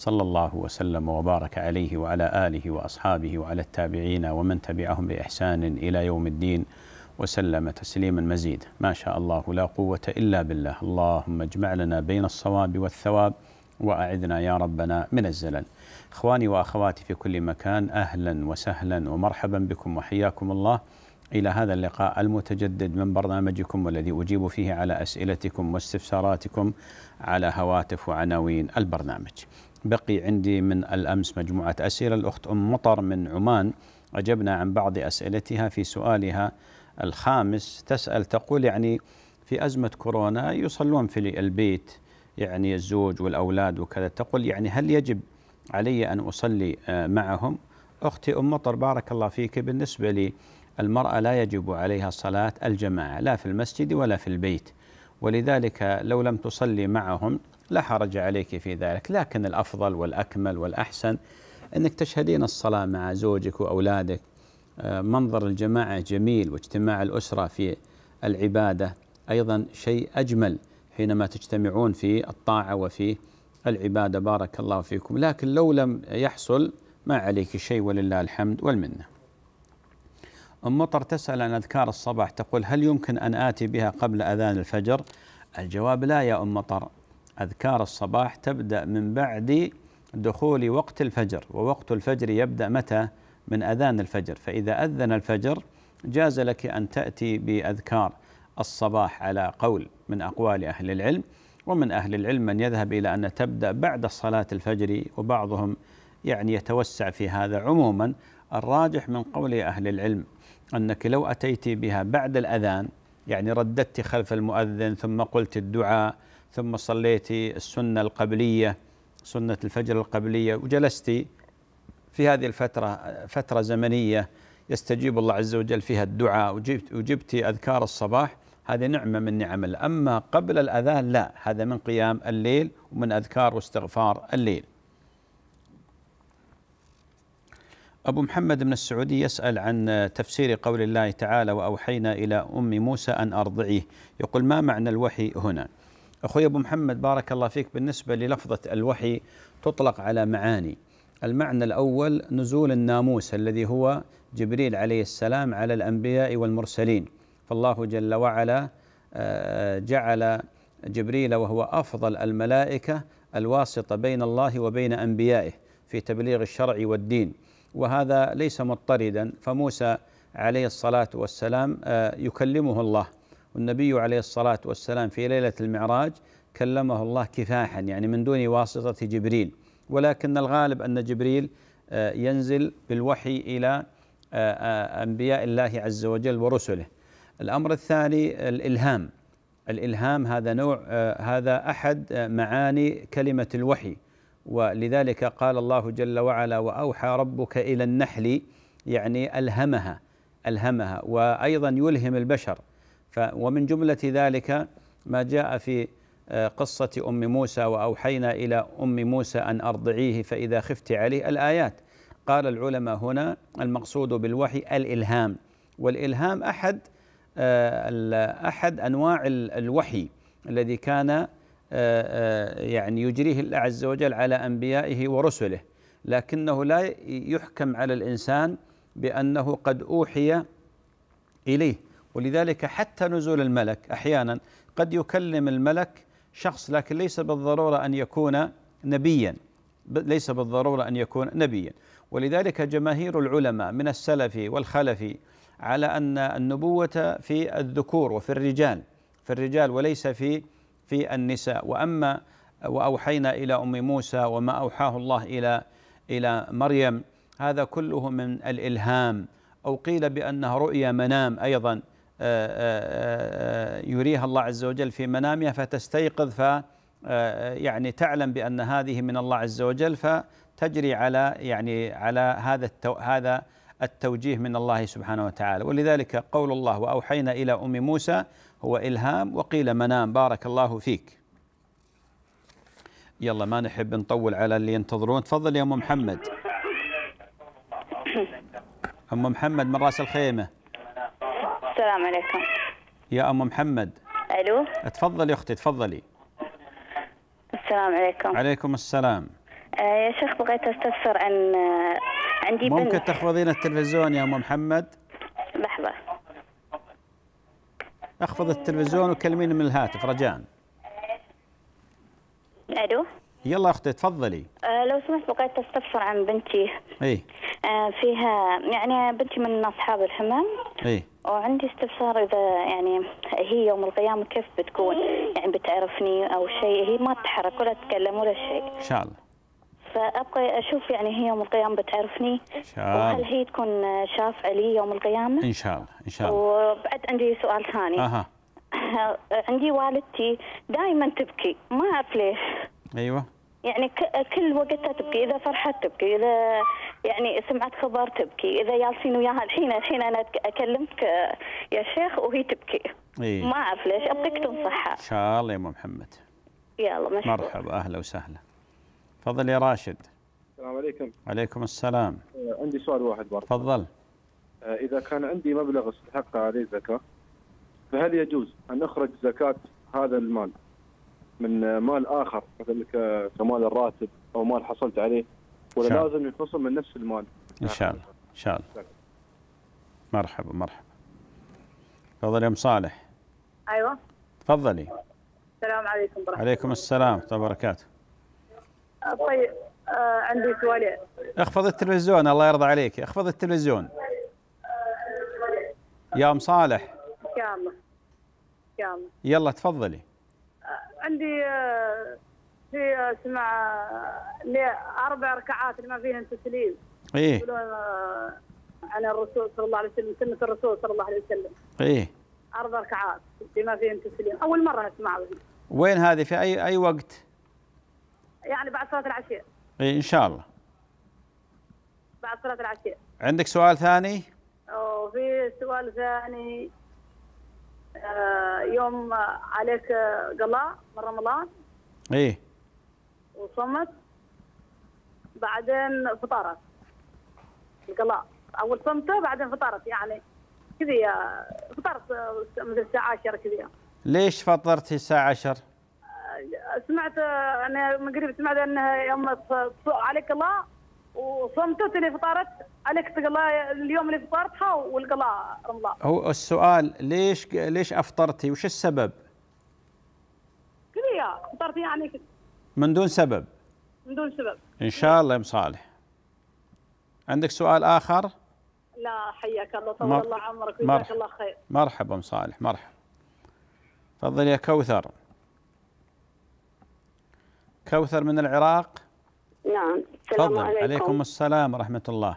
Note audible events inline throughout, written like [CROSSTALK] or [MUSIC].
صلى الله وسلم وبارك عليه وعلى آله وأصحابه وعلى التابعين ومن تبعهم بإحسان إلى يوم الدين وسلم تسليما مزيدا ما شاء الله لا قوة إلا بالله اللهم اجمع لنا بين الصواب والثواب وأعذنا يا ربنا من الزلل إخواني وأخواتي في كل مكان أهلا وسهلا ومرحبا بكم وحياكم الله إلى هذا اللقاء المتجدد من برنامجكم والذي أجيب فيه على أسئلتكم واستفساراتكم على هواتف وعناوين البرنامج بقي عندي من الأمس مجموعة أسئلة الأخت أم مطر من عمان أجبنا عن بعض أسئلتها في سؤالها الخامس تسأل تقول يعني في أزمة كورونا يصلون في البيت يعني الزوج والأولاد وكذا تقول يعني هل يجب علي أن أصلي آه، معهم أختي أم مطر بارك الله فيك بالنسبة لي المراه لا يجب عليها صلاة الجماعة لا في المسجد ولا في البيت ولذلك لو لم تصلي معهم لا حرج عليك في ذلك لكن الأفضل والأكمل والأحسن أنك تشهدين الصلاة مع زوجك وأولادك آه، منظر الجماعة جميل واجتماع الأسرة في العبادة أيضا شيء أجمل حينما تجتمعون في الطاعة وفي العبادة بارك الله فيكم لكن لو لم يحصل ما عليك شيء ولله الحمد والمنة أم مطر تسأل عن أذكار الصباح تقول هل يمكن أن آتي بها قبل أذان الفجر الجواب لا يا أم مطر أذكار الصباح تبدأ من بعد دخول وقت الفجر ووقت الفجر يبدأ متى من أذان الفجر فإذا أذن الفجر جاز لك أن تأتي بأذكار الصباح على قول من أقوال أهل العلم ومن أهل العلم من يذهب إلى أن تبدأ بعد صلاة الفجر وبعضهم يعني يتوسع في هذا عموما الراجح من قول أهل العلم أنك لو أتيت بها بعد الأذان يعني رددت خلف المؤذن ثم قلت الدعاء ثم صليت السنة القبلية سنة الفجر القبلية وجلست في هذه الفترة فترة زمنية يستجيب الله عز وجل فيها الدعاء وجبت وجبت أذكار الصباح هذه نعمة من نعم أما قبل الأذان لا هذا من قيام الليل ومن أذكار واستغفار الليل أبو محمد من السعودي يسأل عن تفسير قول الله تعالى وأوحينا إلى أم موسى أن أرضعيه يقول ما معنى الوحي هنا؟ أخوي أبو محمد بارك الله فيك بالنسبة للفظة الوحي تطلق على معاني المعنى الأول نزول الناموس الذي هو جبريل عليه السلام على الأنبياء والمرسلين فالله جل وعلا آه، جعل جبريل وهو أفضل الملائكة الواسطة بين الله وبين أنبيائه في تبليغ الشرع والدين وهذا ليس مضطردا فموسى عليه الصلاة والسلام آه، يكلمه الله والنبي عليه الصلاة والسلام في ليلة المعراج كلمه الله كفاحا يعني من دون واسطة جبريل ولكن الغالب أن جبريل آه، ينزل بالوحي إلى آه، آه، أنبياء الله عز وجل ورسله الأمر الثاني الإلهام الإلهام هذا نوع هذا أحد معاني كلمة الوحي ولذلك قال الله جل وعلا وأوحى ربك إلى النحل يعني ألهمها ألهمها وأيضا يلهم البشر ومن جملة ذلك ما جاء في آه، قصة أم موسى وأوحينا إلى أم موسى أن أرضعيه فإذا خفت عليه الآيات قال العلماء هنا المقصود بالوحي الإلهام والإلهام أحد آه، أحد أنواع الوحي الذي كان آه، يعني يجريه الله عز وجل على أنبيائه ورسله لكنه لا يحكم على الإنسان بأنه قد أوحي إليه ولذلك حتى نزول الملك احيانا قد يكلم الملك شخص لكن ليس بالضروره ان يكون نبيا ليس بالضروره ان يكون نبيا ولذلك جماهير العلماء من السلف والخلف على ان النبوه في الذكور وفي الرجال في الرجال وليس في في النساء واما واوحينا الى ام موسى وما اوحاه الله الى الى مريم هذا كله من الالهام او قيل بانها رؤيا منام ايضا آه، آه، آه، يريها الله عز وجل في منامها فتستيقظ ف يعني تعلم بان هذه من الله عز وجل فتجري على يعني على هذا التو هذا التوجيه من الله سبحانه وتعالى ولذلك قول الله واوحينا الى ام موسى هو الهام وقيل منام بارك الله فيك يلا ما نحب نطول على اللي ينتظرون تفضل يا ام محمد ام محمد من راس الخيمه السلام عليكم يا ام محمد الو تفضلي اختي تفضلي السلام عليكم عليكم السلام آه يا شيخ بغيت استفسر عن آه، عندي بنت ممكن تخفضين التلفزيون يا ام محمد لحظه اخفض التلفزيون وكلميني من الهاتف رجاء الو يلا اختي تفضلي أه لو سمحت بغيت استفسر عن بنتي اي أه فيها يعني بنتي من اصحاب الحمام اي وعندي استفسار اذا يعني هي يوم القيامه كيف بتكون؟ يعني بتعرفني او شيء هي ما تتحرك ولا تتكلم ولا شيء. ان شاء الله. فابغى اشوف يعني هي يوم القيامه بتعرفني ان شاء الله وهل هي تكون شافعه لي يوم القيامه؟ ان شاء الله ان شاء الله وبعد عندي سؤال ثاني اها [LAUGHS] عندي والدتي دائما تبكي ما اعرف ليش ايوه يعني كل وقتها تبكي اذا فرحت تبكي اذا يعني سمعت خبر تبكي اذا جالسين وياها الحين الحين انا اكلمك يا شيخ وهي تبكي إيه؟ ما اعرف ليش ابغيك تنصحها ان شاء الله يا ام محمد يلا مشكور مرحبا اهلا وسهلا تفضل يا راشد السلام عليكم عليكم السلام آه، عندي سؤال واحد برضه تفضل آه، اذا كان عندي مبلغ استحق عليه زكاه فهل يجوز ان اخرج زكاه هذا المال من مال اخر مثل كمال الراتب او مال حصلت عليه ولا شاء. لازم ينفصل من نفس المال ان شاء الله ان شاء الله مرحبا مرحبا تفضلي ام صالح ايوه تفضلي السلام عليكم ورحمه عليكم السلام ورحمه الله وبركاته أه، طيب آه عندي سؤال اخفض التلفزيون الله يرضى عليك اخفض التلفزيون أه، يا ام صالح كامل الله الله يلا تفضلي عندي آه، في آه، اسمع آه، اربع ركعات اللي ما فيها تسليم ايه عن الرسول صلى الله عليه وسلم سنه الرسول صلى الله عليه وسلم ايه اربع ركعات اللي ما فيها تسليم اول مره اسمعها وين هذه في اي اي وقت؟ يعني بعد صلاه العشاء ايه ان شاء الله بعد صلاه العشاء عندك سؤال ثاني؟ وفي سؤال ثاني آه، يوم عليك قلاء من رمضان ايه وصمت بعدين فطرت القلاء اول صمته بعدين فطرت يعني كذي آه، فطرت آه، مثل الساعه 10 كذي ليش فطرتي الساعه 10 سمعت انا من قريب سمعت انها يوم عليك الله وصمتت اللي فطرت عليك تقلا اليوم اللي فطرتها والقلا رمضان هو السؤال ليش ليش افطرتي وش السبب؟ يعني كذا فطرت يعني من دون سبب من دون سبب ان شاء الله يا ام صالح عندك سؤال اخر؟ لا حياك الله طول مر... الله عمرك وجزاك الله خير مرحبا ام صالح مرحبا تفضل يا كوثر كوثر من العراق نعم السلام عليكم عليكم السلام ورحمة الله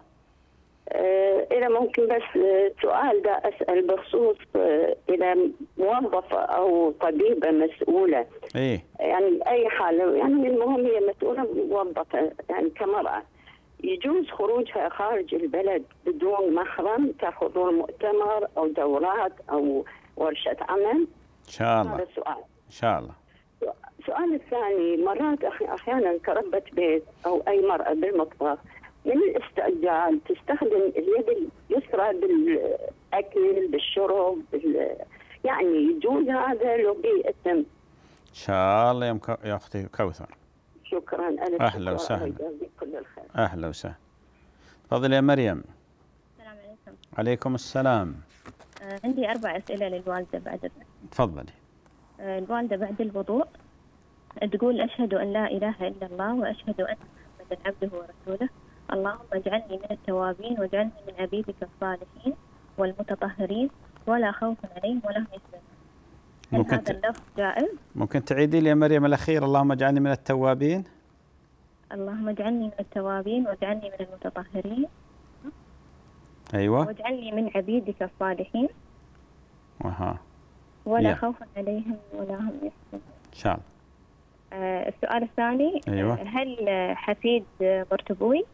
آه، إذا ممكن بس آه، سؤال ده أسأل بخصوص آه، إذا موظفة أو طبيبة مسؤولة إيه؟ يعني أي حالة يعني المهم هي مسؤولة موظفة يعني كمرأة يجوز خروجها خارج البلد بدون محرم كحضور مؤتمر أو دورات أو ورشة عمل إن شاء الله هذا السؤال إن شاء الله السؤال الثاني مرات احيانا كربة بيت او اي مرأة بالمطبخ من الاستعجال تستخدم اليد اليسرى بالاكل بالشرب بال... يعني يجوز هذا لو بيتم ان شاء الله يا, يا اختي كوثر شكرا ألف اهلا وسهلا اهلا وسهلا تفضلي يا مريم السلام عليكم عليكم السلام آه، عندي اربع اسئله للوالده بعد تفضلي آه، الوالده بعد الوضوء تقول أشهد أن لا إله إلا الله وأشهد أن محمدا عبده ورسوله اللهم اجعلني من التوابين واجعلني من عبيدك الصالحين والمتطهرين ولا خوف عليهم ولا هم يحزنون ممكن هذا اللفظ جائز ممكن تعيدي لي يا مريم الأخير اللهم اجعلني من التوابين اللهم اجعلني من التوابين واجعلني من المتطهرين أيوة واجعلني من عبيدك الصالحين أها ولا يا. خوف عليهم ولا هم يحزنون إن شاء الله آه، السؤال الثاني أيوة. آه، هل حفيد مرتبوي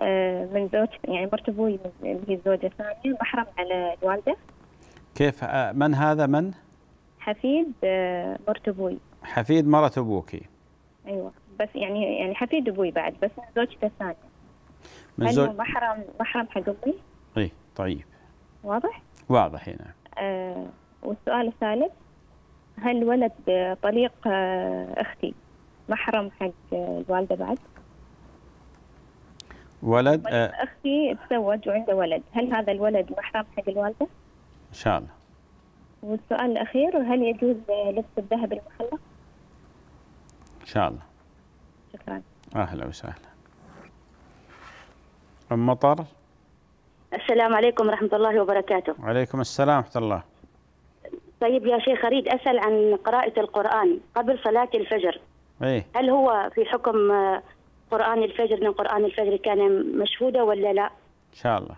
آه، من زوج يعني مرتبوي اللي هي الزوجة الثانية محرم على الوالدة كيف من هذا من؟ حفيد مرتبوي حفيد مرة أبوك أيوة بس يعني يعني حفيد أبوي بعد بس من زوجته الثانية من زوج محرم محرم حق أمي؟ إي طيب واضح؟ واضح هنا إيه، نعم. آه والسؤال الثالث هالولد طليق آه، اختي محرم حق آه، الوالده بعد آه، ولد اختي تزوج وعنده ولد هل هذا الولد محرم حق الوالده ان شاء الله والسؤال الاخير هل يجوز لبس الذهب المخلق ان شاء الله شكرا اهلا وسهلا ام مطر السلام عليكم ورحمه الله وبركاته وعليكم السلام ورحمه الله طيب يا شيخ أريد أسأل عن قراءة القرآن قبل صلاة الفجر أيه؟ هل هو في حكم آه، قرآن الفجر من قرآن الفجر كان مشهودة ولا لا؟ إن شاء الله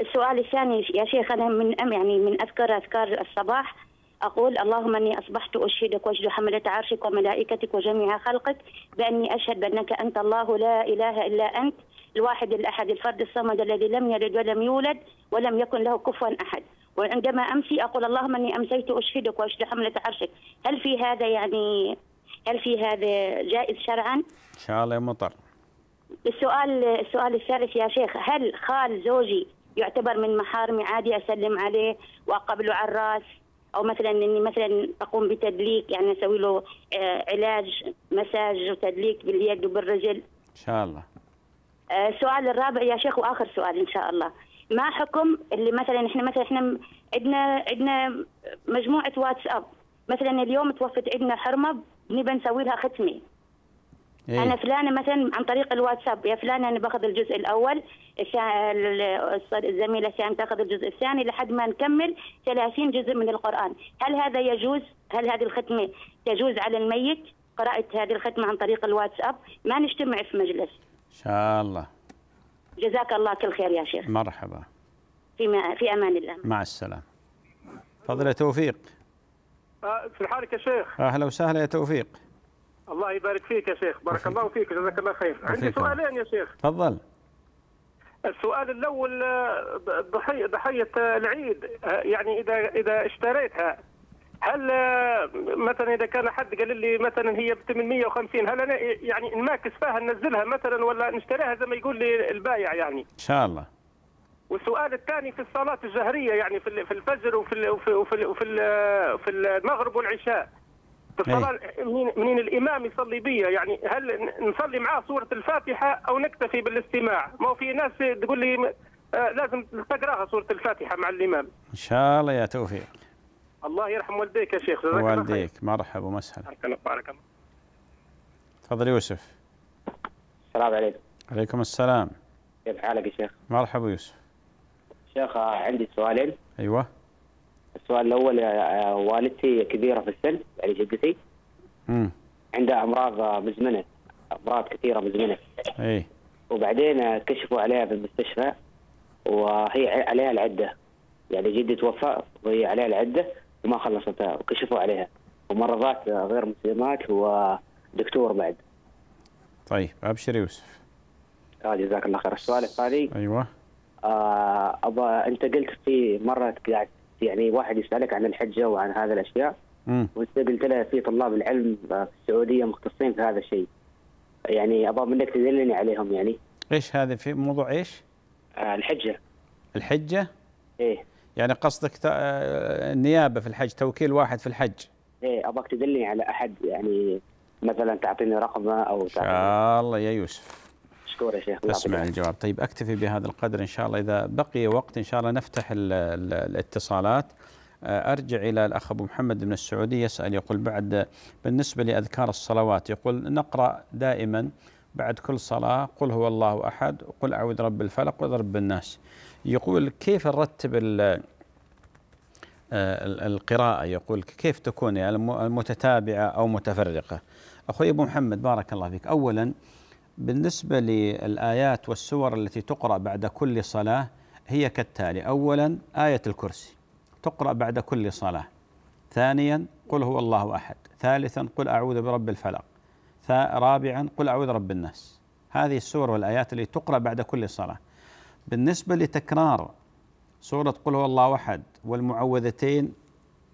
السؤال الثاني يا شيخ أنا من أم يعني من أذكر أذكار الصباح أقول اللهم أني أصبحت أشهدك وأشهد حملة عرشك وملائكتك وجميع خلقك بأني أشهد بأنك أنت الله لا إله إلا أنت الواحد الأحد الفرد الصمد الذي لم يلد ولم يولد ولم يكن له كفوا أحد وعندما امشي اقول اللهم اني امسيت اشهدك واشهد حمله عرشك، هل في هذا يعني هل في هذا جائز شرعا؟ ان شاء الله يا مطر. السؤال السؤال الثالث يا شيخ هل خال زوجي يعتبر من محارمي عادي اسلم عليه واقبله على الراس او مثلا اني مثلا اقوم بتدليك يعني اسوي له آه، علاج مساج وتدليك باليد وبالرجل ان شاء الله آه، السؤال الرابع يا شيخ واخر سؤال ان شاء الله ما حكم اللي مثلا احنا مثلا احنا عندنا عندنا مجموعه واتساب مثلا اليوم توفت عندنا حرمه نبى نسوي لها ختمه إيه؟ انا فلانه مثلا عن طريق الواتساب يا فلانه انا باخذ الجزء الاول الزميله شام تاخذ الجزء الثاني لحد ما نكمل 30 جزء من القران، هل هذا يجوز؟ هل هذه الختمه تجوز على الميت؟ قراءه هذه الختمه عن طريق الواتساب، ما نجتمع في مجلس. ان شاء الله. جزاك الله كل خير يا شيخ مرحبا في ما في امان الله مع السلامه تفضل يا توفيق آه، في حالك يا شيخ اهلا وسهلا يا توفيق الله يبارك فيك يا شيخ بارك وفيك. الله فيك جزاك الله خير عندي سؤالين يا شيخ تفضل السؤال الاول آه، ضحيه ضحيه العيد آه، يعني اذا اذا اشتريتها هل آه، مثلا اذا كان حد قال لي مثلا هي ب 850 هل انا آه، يعني نماكس فيها ننزلها مثلا ولا نشتريها زي ما يقول لي البايع يعني؟ ان شاء الله. والسؤال الثاني في الصلاه الجهريه يعني في في الفجر وفي وفي وفي, وفي, في المغرب والعشاء. إيه. الصلاه منين الامام يصلي بيا يعني هل نصلي معاه سوره الفاتحه او نكتفي بالاستماع؟ ما هو في ناس تقول لي آه، لازم تقراها سوره الفاتحه مع الامام. ان شاء الله يا توفيق. الله يرحم والديك يا شيخ والديك مرحبا ومسهلا بارك الله تفضل يوسف السلام عليكم عليكم السلام كيف حالك يا شيخ مرحبا يوسف شيخ عندي سؤالين ايوه السؤال الاول آه، والدتي كبيره في السن يعني جدتي امم عندها امراض آه، مزمنه امراض كثيره مزمنه اي وبعدين آه، كشفوا عليها في المستشفى وهي عليها العده يعني جدي توفى وهي عليها العده وما خلصتها وكشفوا عليها ومرضات غير مسلمات ودكتور بعد طيب ابشر يوسف آه جزاك الله خير السؤال الثاني ايوه آه أبا انت قلت في مره قاعد يعني واحد يسالك عن الحجه وعن هذه الاشياء وانت قلت له في طلاب العلم في السعوديه مختصين في هذا الشيء يعني ابغى منك تدلني عليهم يعني ايش هذا في موضوع ايش؟ آه الحجه الحجه؟ ايه يعني قصدك النيابه في الحج توكيل واحد في الحج ايه ابغاك تدلني على احد يعني مثلا تعطيني رقمه او ان شاء الله يا يوسف مشكور يا شيخ اسمع الجواب طيب اكتفي بهذا القدر ان شاء الله اذا بقي وقت ان شاء الله نفتح الـ الـ الاتصالات آه، ارجع الى الاخ ابو محمد من السعوديه يسال يقول بعد بالنسبه لاذكار الصلوات يقول نقرا دائما بعد كل صلاه قل هو الله احد وقل اعوذ رب الفلق ورب الناس يقول كيف نرتب آه، القراءة يقول كيف تكون متتابعة أو متفرقة أخوي أبو محمد بارك الله فيك أولا بالنسبة للآيات والسور التي تقرأ بعد كل صلاة هي كالتالي أولا آية الكرسي تقرأ بعد كل صلاة ثانيا قل هو الله أحد ثالثا قل أعوذ برب الفلق رابعا قل أعوذ رب الناس هذه السور والآيات التي تقرأ بعد كل صلاة بالنسبة لتكرار سورة قل هو الله أحد والمعوذتين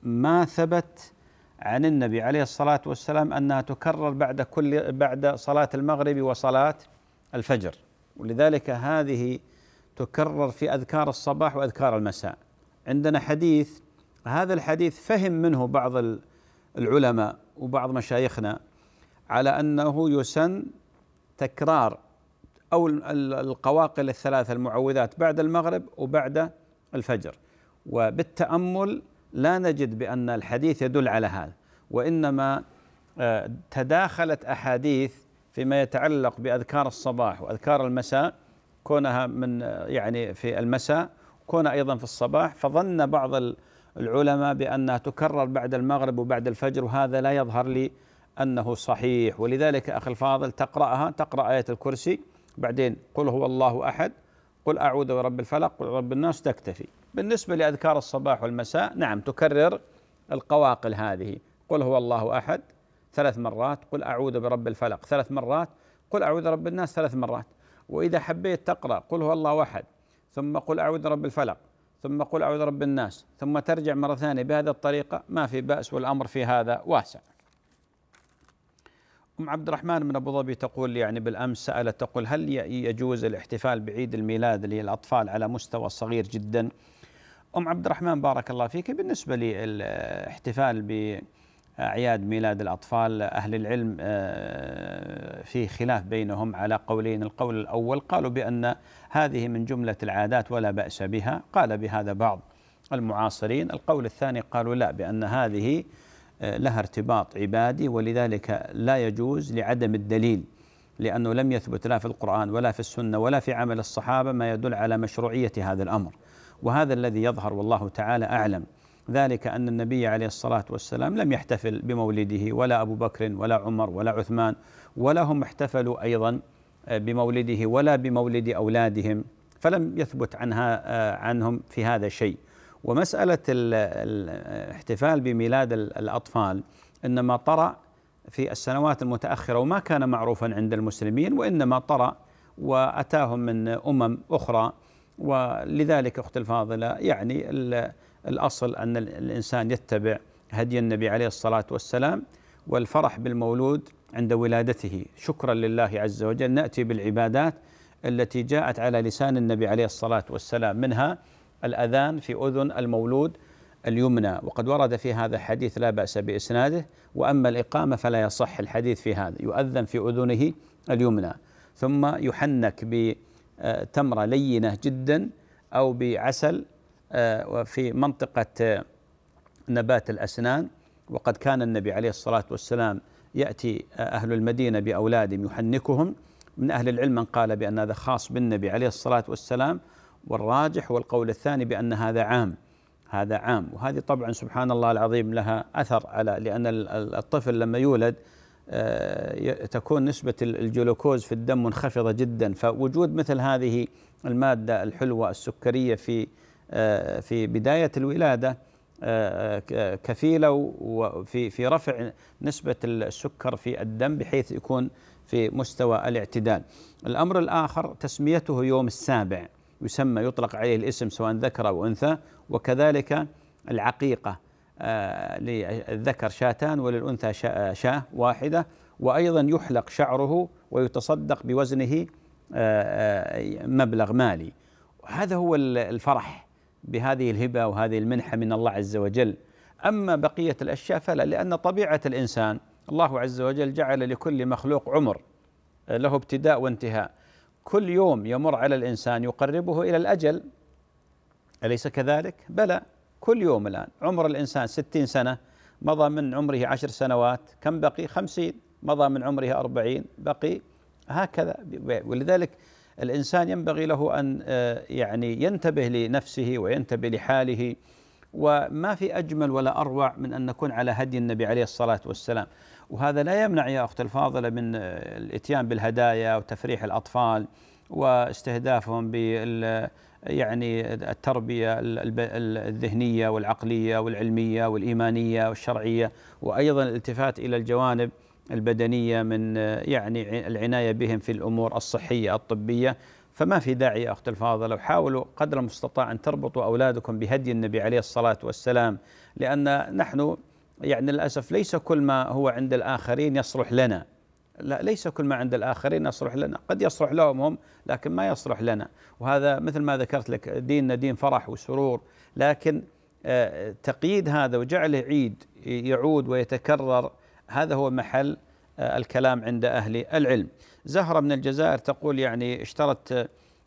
ما ثبت عن النبي عليه الصلاة والسلام أنها تكرر بعد كل بعد صلاة المغرب وصلاة الفجر ولذلك هذه تكرر في أذكار الصباح وأذكار المساء عندنا حديث هذا الحديث فهم منه بعض العلماء وبعض مشايخنا على أنه يسن تكرار أو القواقل الثلاثة المعوذات بعد المغرب وبعد الفجر وبالتأمل لا نجد بأن الحديث يدل على هذا وإنما آه، تداخلت أحاديث فيما يتعلق بأذكار الصباح وأذكار المساء كونها من آه، يعني في المساء كونها أيضا في الصباح فظن بعض العلماء بأنها تكرر بعد المغرب وبعد الفجر وهذا لا يظهر لي أنه صحيح ولذلك أخي الفاضل تقرأها تقرأ آية الكرسي بعدين قل هو الله أحد قل أعوذ برب الفلق قل رب الناس تكتفي بالنسبة لأذكار الصباح والمساء نعم تكرر القواقل هذه قل هو الله أحد ثلاث مرات قل أعوذ برب الفلق ثلاث مرات قل أعوذ برب الناس ثلاث مرات وإذا حبيت تقرأ قل هو الله أحد ثم قل أعوذ برب الفلق ثم قل أعوذ برب الناس ثم ترجع مرة ثانية بهذه الطريقة ما في بأس والأمر في هذا واسع أم عبد الرحمن من أبو ظبي تقول يعني بالأمس سألت تقول هل يجوز الاحتفال بعيد الميلاد للأطفال على مستوى صغير جدا أم عبد الرحمن بارك الله فيك بالنسبة للاحتفال بأعياد ميلاد الأطفال أهل العلم آه، في خلاف بينهم على قولين القول الأول قالوا بأن هذه من جملة العادات ولا بأس بها قال بهذا بعض المعاصرين القول الثاني قالوا لا بأن هذه لها ارتباط عبادي ولذلك لا يجوز لعدم الدليل لأنه لم يثبت لا في القرآن ولا في السنة ولا في عمل الصحابة ما يدل على مشروعية هذا الأمر وهذا الذي يظهر والله تعالى أعلم ذلك أن النبي عليه الصلاة والسلام لم يحتفل بمولده ولا أبو بكر ولا عمر ولا عثمان ولا هم احتفلوا أيضا بمولده ولا بمولد أولادهم فلم يثبت عنها آه، عنهم في هذا شيء ومسألة الاحتفال بميلاد الأطفال إنما طرأ في السنوات المتأخرة وما كان معروفا عند المسلمين وإنما طرأ وأتاهم من أمم أخرى ولذلك أخت الفاضلة يعني الأصل أن الإنسان يتبع هدي النبي عليه الصلاة والسلام والفرح بالمولود عند ولادته شكرا لله عز وجل نأتي بالعبادات التي جاءت على لسان النبي عليه الصلاة والسلام منها الأذان في أذن المولود اليمنى وقد ورد في هذا الحديث لا بأس بإسناده وأما الإقامة فلا يصح الحديث في هذا يؤذن في أذنه اليمنى ثم يحنك بتمرة لينة جدا أو بعسل آه، في منطقة آه، نبات الأسنان وقد كان النبي عليه الصلاة والسلام يأتي آه، أهل المدينة بأولادهم يحنكهم من أهل العلم من قال بأن هذا خاص بالنبي عليه الصلاة والسلام والراجح والقول الثاني بأن هذا عام هذا عام وهذه طبعا سبحان الله العظيم لها أثر على لأن الطفل لما يولد آه، تكون نسبة الجلوكوز في الدم منخفضة جدا فوجود مثل هذه المادة الحلوة السكرية في آه، في بداية الولادة آه، كفيلة في في رفع نسبة السكر في الدم بحيث يكون في مستوى الاعتدال. الأمر الآخر تسميته يوم السابع يسمى يطلق عليه الاسم سواء ذكر أو أنثى وكذلك العقيقة آه، للذكر شاتان وللأنثى شاة واحدة وأيضا يحلق شعره ويتصدق بوزنه آه، آه، مبلغ مالي هذا هو الفرح بهذه الهبة وهذه المنحة من الله عز وجل أما بقية الأشياء فلا لأن طبيعة الإنسان الله عز وجل جعل لكل مخلوق عمر له ابتداء وانتهاء كل يوم يمر على الانسان يقربه الى الاجل اليس كذلك؟ بلى كل يوم الان عمر الانسان ستين سنه مضى من عمره عشر سنوات كم بقي؟ خمسين مضى من عمره أربعين بقي هكذا ولذلك الإنسان ينبغي له أن آه، يعني ينتبه لنفسه وينتبه لحاله وما في أجمل ولا أروع من أن نكون على هدي النبي عليه الصلاة والسلام وهذا لا يمنع يا أخت الفاضلة من آه، الإتيان بالهدايا وتفريح الأطفال واستهدافهم بال آه، يعني التربيه الذهنيه والعقليه والعلميه والايمانيه والشرعيه وايضا الالتفات الى الجوانب البدنيه من آه، يعني العنايه بهم في الامور الصحيه الطبيه فما في داعي يا اخت الفاضله وحاولوا قدر المستطاع ان تربطوا اولادكم بهدي النبي عليه الصلاه والسلام لان نحن يعني للأسف ليس كل ما هو عند الآخرين يصلح لنا لا ليس كل ما عند الآخرين يصلح لنا قد يصلح لهم هم لكن ما يصلح لنا وهذا مثل ما ذكرت لك ديننا دين فرح وسرور لكن آه، تقييد هذا وجعله عيد يعود ويتكرر هذا هو محل آه، الكلام عند أهل العلم زهرة من الجزائر تقول يعني اشترت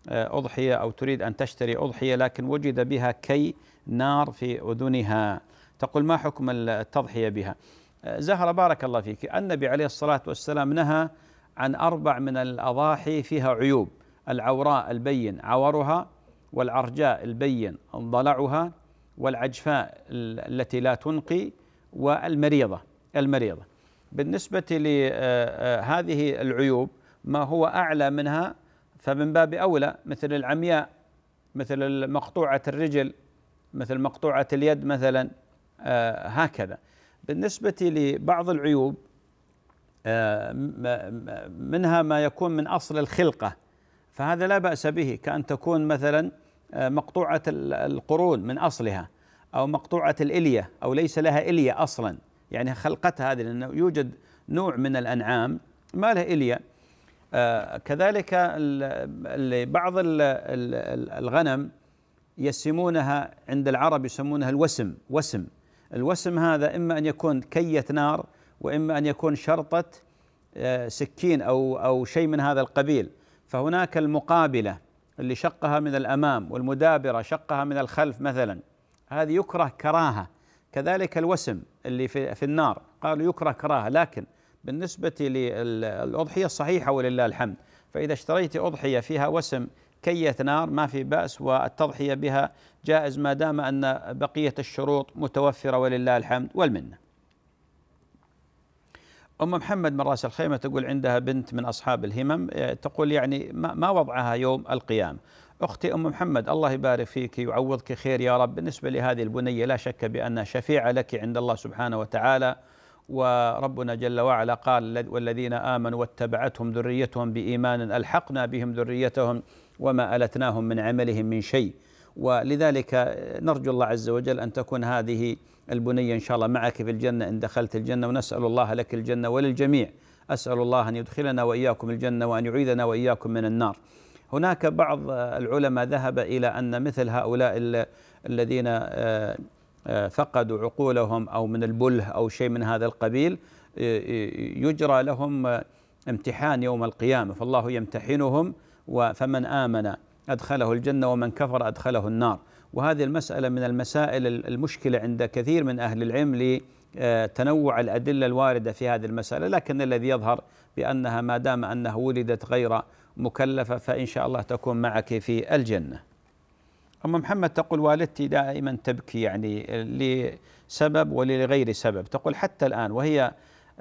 آه، أضحية أو تريد أن تشتري أضحية لكن وجد بها كي نار في أذنها تقول ما حكم التضحية بها زهرة بارك الله فيك النبي عليه الصلاة والسلام نهى عن أربع من الأضاحي فيها عيوب العوراء البين عورها والعرجاء البين ضلعها والعجفاء التي لا تنقي والمريضة المريضة بالنسبة لهذه آه، العيوب ما هو أعلى منها فمن باب أولى مثل العمياء مثل مقطوعة الرجل مثل مقطوعة اليد مثلا آه، هكذا بالنسبة لبعض العيوب آه، منها ما يكون من أصل الخلقة فهذا لا بأس به كأن تكون مثلا آه، مقطوعة القرون من أصلها أو مقطوعة الإلية أو ليس لها إلية أصلا يعني خلقتها هذه لأنه يوجد نوع من الأنعام ما له إلية كذلك بعض الغنم يسمونها عند العرب يسمونها الوسم وسم الوسم هذا إما أن يكون كية نار وإما أن يكون شرطة آه، سكين أو أو شيء من هذا القبيل فهناك المقابلة اللي شقها من الأمام والمدابرة شقها من الخلف مثلا هذه يكره كراهة كذلك الوسم اللي في, في النار قالوا يكره كراهة لكن بالنسبة للأضحية الصحيحة ولله الحمد فإذا اشتريت أضحية فيها وسم كية نار ما في بأس والتضحية بها جائز ما دام أن بقية الشروط متوفرة ولله الحمد والمنة أم محمد من راس الخيمة تقول عندها بنت من أصحاب الهمم آه، تقول يعني ما وضعها يوم القيامة أختي أم محمد الله يبارك فيك يعوضك خير يا رب بالنسبة لهذه البنية لا شك بأنها شفيعة لك عند الله سبحانه وتعالى وربنا جل وعلا قال والذين آمنوا واتبعتهم ذريتهم بإيمان ألحقنا بهم ذريتهم وما ألتناهم من عملهم من شيء ولذلك آه، نرجو الله عز وجل ان تكون هذه البنيه ان شاء الله معك في الجنه ان دخلت الجنه ونسال الله لك الجنه وللجميع اسال الله ان يدخلنا واياكم الجنه وان يعيذنا واياكم من النار. هناك بعض آه، العلماء ذهب الى ان مثل هؤلاء الذين آه، فقدوا عقولهم او من البله او شيء من هذا القبيل يجرى لهم امتحان يوم القيامه فالله يمتحنهم فمن امن أدخله الجنة ومن كفر أدخله النار وهذه المسألة من المسائل المشكلة عند كثير من أهل العلم لتنوع الأدلة الواردة في هذه المسألة لكن الذي يظهر بأنها ما دام أنها ولدت غير مكلفة فإن شاء الله تكون معك في الجنة أم محمد تقول والدتي دائما تبكي يعني لسبب ولغير سبب تقول حتى الآن وهي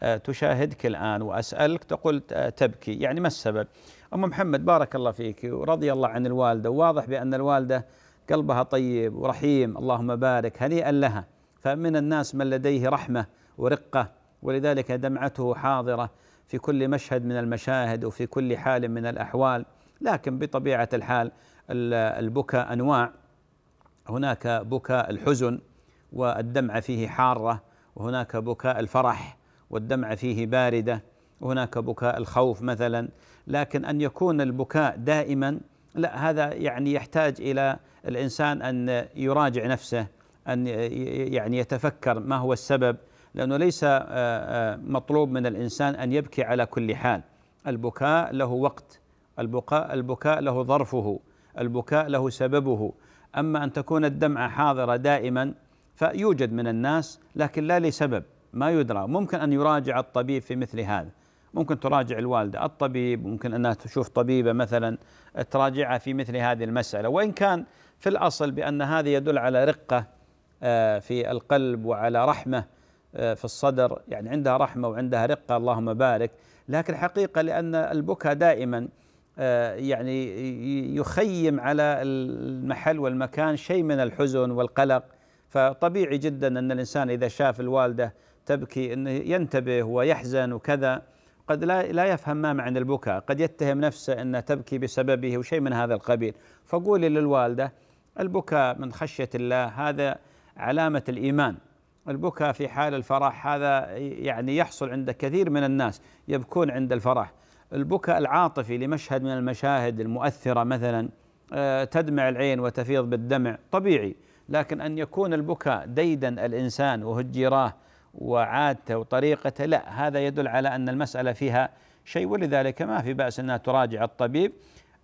آه، تشاهدك الآن وأسألك تقول آه، تبكي يعني ما السبب أم محمد بارك الله فيك ورضي الله عن الوالدة واضح بأن الوالدة قلبها طيب ورحيم اللهم بارك هنيئا لها فمن الناس من لديه رحمة ورقة ولذلك دمعته حاضرة في كل مشهد من المشاهد وفي كل حال من الأحوال لكن بطبيعة الحال البكاء أنواع هناك بكاء الحزن والدمعة فيه حارة وهناك بكاء الفرح والدمع فيه بارده وهناك بكاء الخوف مثلا لكن ان يكون البكاء دائما لا هذا يعني يحتاج الى الانسان ان يراجع نفسه ان يعني يتفكر ما هو السبب لانه ليس مطلوب من الانسان ان يبكي على كل حال البكاء له وقت البكاء البكاء له ظرفه البكاء له سببه اما ان تكون الدمعه حاضره دائما فيوجد من الناس لكن لا لسبب ما يدرى ممكن أن يراجع الطبيب في مثل هذا ممكن تراجع الوالدة الطبيب ممكن أنها تشوف طبيبة مثلا تراجعها في مثل هذه المسألة وإن كان في الأصل بأن هذا يدل على رقة آه، في القلب وعلى رحمة آه، في الصدر يعني عندها رحمة وعندها رقة اللهم بارك لكن حقيقة لأن البكاء دائما آه، يعني يخيم على المحل والمكان شيء من الحزن والقلق فطبيعي جدا أن الإنسان إذا شاف الوالدة تبكي أنه ينتبه ويحزن وكذا قد لا لا يفهم ما معنى البكاء قد يتهم نفسه أنه تبكي بسببه وشيء من هذا القبيل فقولي للوالدة البكاء من خشية الله هذا علامة الإيمان البكاء في حال الفرح هذا يعني يحصل عند كثير من الناس يبكون عند الفرح البكاء العاطفي لمشهد من المشاهد المؤثرة مثلا آه، تدمع العين وتفيض بالدمع طبيعي لكن أن يكون البكاء ديدا الإنسان وهجيراه وعادته وطريقته لا هذا يدل على أن المسألة فيها شيء ولذلك ما في بأس أنها تراجع الطبيب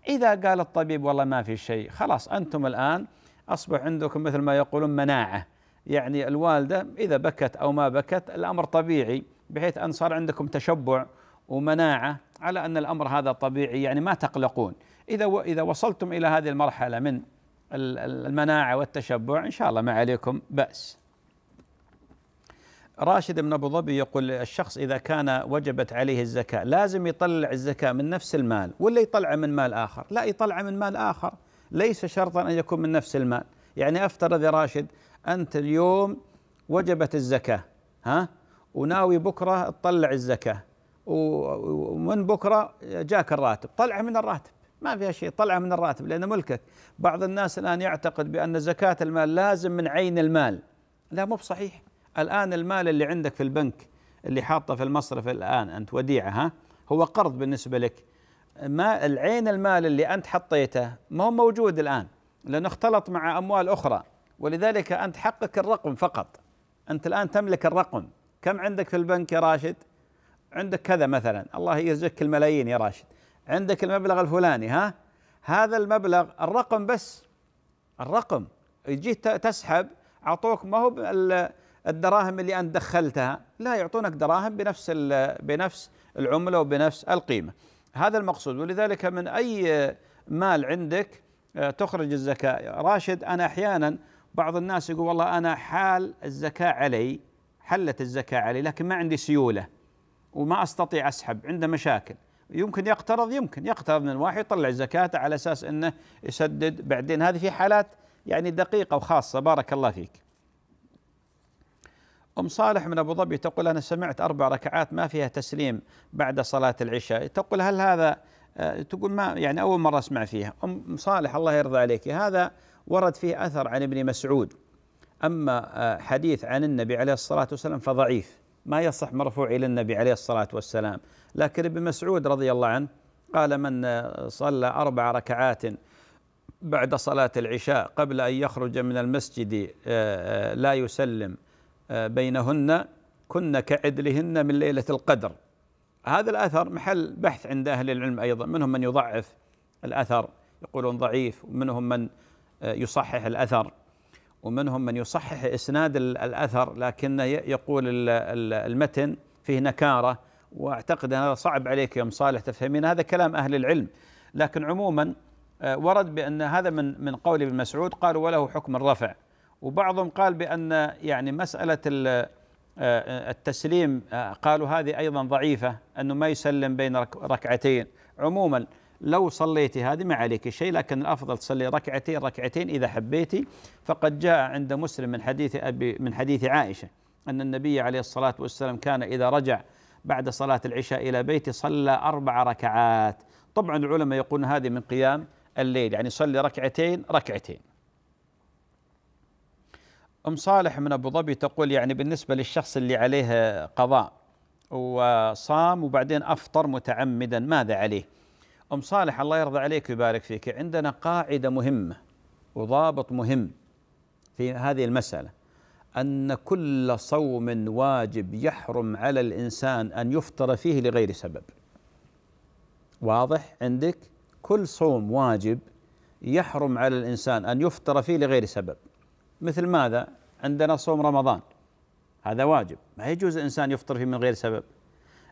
إذا قال الطبيب والله ما في شيء خلاص أنتم الآن أصبح عندكم مثل ما يقولون مناعة يعني الوالدة إذا بكت أو ما بكت الأمر طبيعي بحيث أن صار عندكم تشبع ومناعة على أن الأمر هذا طبيعي يعني ما تقلقون إذا إذا وصلتم إلى هذه المرحلة من المناعة والتشبع إن شاء الله ما عليكم بأس راشد من ابو ظبي يقول الشخص اذا كان وجبت عليه الزكاه لازم يطلع الزكاه من نفس المال ولا يطلعه من مال اخر؟ لا يطلعه من مال اخر ليس شرطا ان يكون من نفس المال، يعني افترض يا راشد انت اليوم وجبت الزكاه ها وناوي بكره تطلع الزكاه ومن بكره جاك الراتب، طلعه من الراتب ما فيها شيء طلعه من الراتب لانه ملكك، بعض الناس الان يعتقد بان زكاه المال لازم من عين المال لا مو بصحيح الآن المال اللي عندك في البنك اللي حاطه في المصرف الآن أنت وديعة ها هو قرض بالنسبة لك ما العين المال اللي أنت حطيته ما هو موجود الآن لأنه اختلط مع أموال أخرى ولذلك أنت حقك الرقم فقط أنت الآن تملك الرقم كم عندك في البنك يا راشد عندك كذا مثلا الله يرزقك الملايين يا راشد عندك المبلغ الفلاني ها هذا المبلغ الرقم بس الرقم جيت تسحب اعطوك ما هو الدراهم اللي أنت دخلتها لا يعطونك دراهم بنفس بنفس العملة وبنفس القيمة هذا المقصود ولذلك من أي مال عندك آه، تخرج الزكاة راشد أنا أحيانا بعض الناس يقول والله أنا حال الزكاة علي حلت الزكاة علي لكن ما عندي سيولة وما أستطيع أسحب عنده مشاكل يمكن يقترض يمكن يقترض من واحد يطلع الزكاة على أساس أنه يسدد بعدين هذه في حالات يعني دقيقة وخاصة بارك الله فيك أم صالح من أبو ظبي تقول أنا سمعت أربع ركعات ما فيها تسليم بعد صلاة العشاء تقول هل هذا آه، تقول ما يعني أول مرة أسمع فيها أم صالح الله يرضى عليك هذا ورد فيه أثر عن ابن مسعود أما آه، حديث عن النبي عليه الصلاة والسلام فضعيف ما يصح مرفوع إلى النبي عليه الصلاة والسلام لكن ابن مسعود رضي الله عنه قال من آه، صلى أربع ركعات بعد صلاة العشاء قبل أن يخرج من المسجد لا يسلم بينهن كن كعدلهن من ليلة القدر هذا الأثر محل بحث عند أهل العلم أيضا منهم من يضعف الأثر يقولون ضعيف ومنهم من آه، يصحح الأثر ومنهم من يصحح إسناد الأثر لكنه يقول المتن فيه نكارة وأعتقد هذا صعب عليك يوم صالح تفهمين هذا كلام أهل العلم لكن عموما آه، ورد بأن هذا من من قول ابن مسعود قالوا وله حكم الرفع وبعضهم قال بأن يعني مسألة آه، آه، التسليم آه، قالوا هذه أيضا ضعيفة أنه ما يسلم بين ركعتين عموما لو صليتي هذه ما عليك شيء لكن الافضل تصلي ركعتين ركعتين اذا حبيتي فقد جاء عند مسلم من حديث ابي من حديث عائشه ان النبي عليه الصلاه والسلام كان اذا رجع بعد صلاه العشاء الى بيته صلى اربع ركعات طبعا العلماء يقولون هذه من قيام الليل يعني صلي ركعتين ركعتين ام صالح من ابو ظبي تقول يعني بالنسبه للشخص اللي عليه قضاء وصام وبعدين افطر متعمدا ماذا عليه؟ ام صالح الله يرضى عليك ويبارك فيك عندنا قاعده مهمه وضابط مهم في هذه المساله ان كل صوم واجب يحرم على الانسان ان يفطر فيه لغير سبب. واضح عندك؟ كل صوم واجب يحرم على الانسان ان يفطر فيه لغير سبب. مثل ماذا؟ عندنا صوم رمضان هذا واجب ما يجوز الإنسان يفطر فيه من غير سبب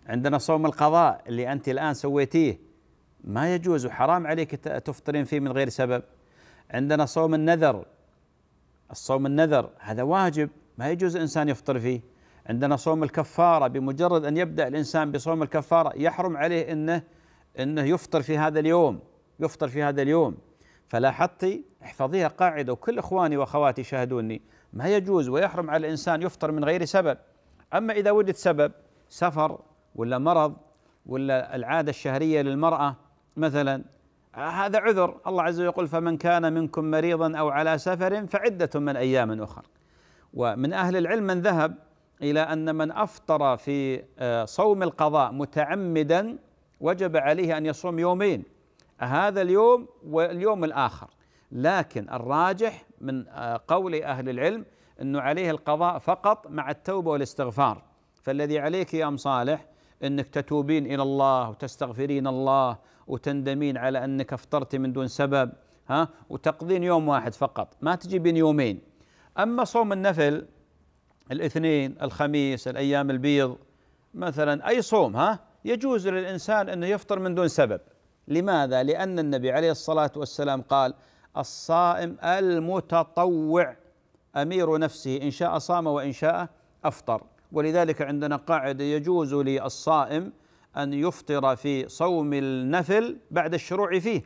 عندنا صوم القضاء اللي أنت الآن سويتيه ما يجوز وحرام عليك تفطرين فيه من غير سبب عندنا صوم النذر الصوم النذر هذا واجب ما يجوز الإنسان يفطر فيه عندنا صوم الكفارة بمجرد أن يبدأ الإنسان بصوم الكفارة يحرم عليه أنه أنه يفطر في هذا اليوم يفطر في هذا اليوم فلاحظتي احفظيها قاعده وكل اخواني واخواتي شاهدوني ما يجوز ويحرم على الانسان يفطر من غير سبب اما اذا وجد سبب سفر ولا مرض ولا العاده الشهريه للمراه مثلا هذا عذر الله عز وجل يقول فمن كان منكم مريضا او على سفر فعده من ايام اخر ومن اهل العلم من ذهب الى ان من افطر في آه، صوم القضاء متعمدا وجب عليه ان يصوم يومين هذا اليوم واليوم الآخر لكن الراجح من آه، قول أهل العلم أنه عليه القضاء فقط مع التوبة والاستغفار فالذي عليك يا أم صالح أنك تتوبين إلى الله وتستغفرين الله وتندمين على أنك افطرت من دون سبب ها وتقضين يوم واحد فقط ما تجيبين يومين أما صوم النفل الاثنين الخميس الأيام البيض مثلا أي صوم ها يجوز للإنسان أنه يفطر من دون سبب لماذا؟ لأن النبي عليه الصلاة والسلام قال الصائم المتطوع أمير نفسه إن شاء صام وإن شاء أفطر ولذلك عندنا قاعدة يجوز للصائم أن يفطر في صوم النفل بعد الشروع فيه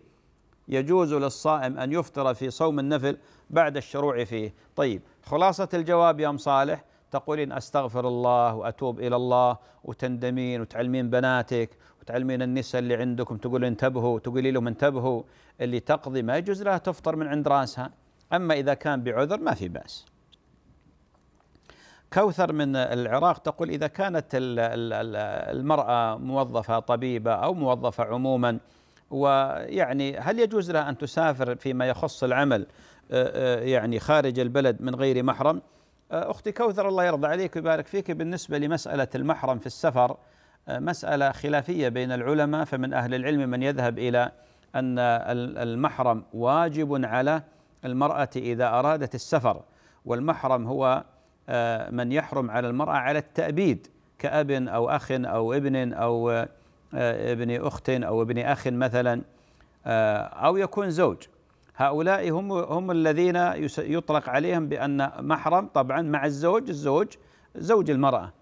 يجوز للصائم أن يفطر في صوم النفل بعد الشروع فيه طيب خلاصة الجواب يا أم صالح تقولين أستغفر الله وأتوب إلى الله وتندمين وتعلمين بناتك وتعلمين النساء اللي عندكم تقول انتبهوا تقولي لهم انتبهوا اللي تقضي ما يجوز لها تفطر من عند راسها أما إذا كان بعذر ما في بأس كوثر من العراق تقول إذا كانت المرأة موظفة طبيبة أو موظفة عموما ويعني هل يجوز لها أن تسافر فيما يخص العمل يعني خارج البلد من غير محرم أختي كوثر الله يرضى عليك ويبارك فيك بالنسبة لمسألة المحرم في السفر مسألة خلافية بين العلماء فمن أهل العلم من يذهب إلى أن المحرم واجب على المرأة إذا أرادت السفر والمحرم هو آه، من يحرم على المرأة على التأبيد كأب أو أخ أو ابن أو آه، ابن أخت أو ابن أخ مثلا آه، أو يكون زوج هؤلاء هم هم الذين يطلق عليهم بأن محرم طبعا مع الزوج الزوج زوج المرأة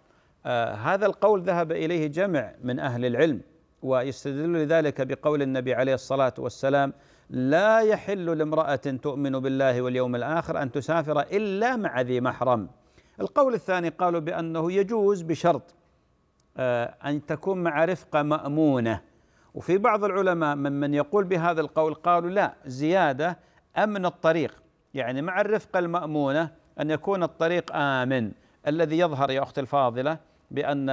آه، هذا القول ذهب اليه جمع من اهل العلم ويستدل لذلك بقول النبي عليه الصلاه والسلام لا يحل لامراه تؤمن بالله واليوم الاخر ان تسافر الا مع ذي محرم. القول الثاني قالوا بانه يجوز بشرط آه، ان تكون مع رفقه مامونه وفي بعض العلماء ممن يقول بهذا القول قالوا لا زياده امن الطريق يعني مع الرفقه المامونه ان يكون الطريق امن الذي يظهر يا اختي الفاضله بأن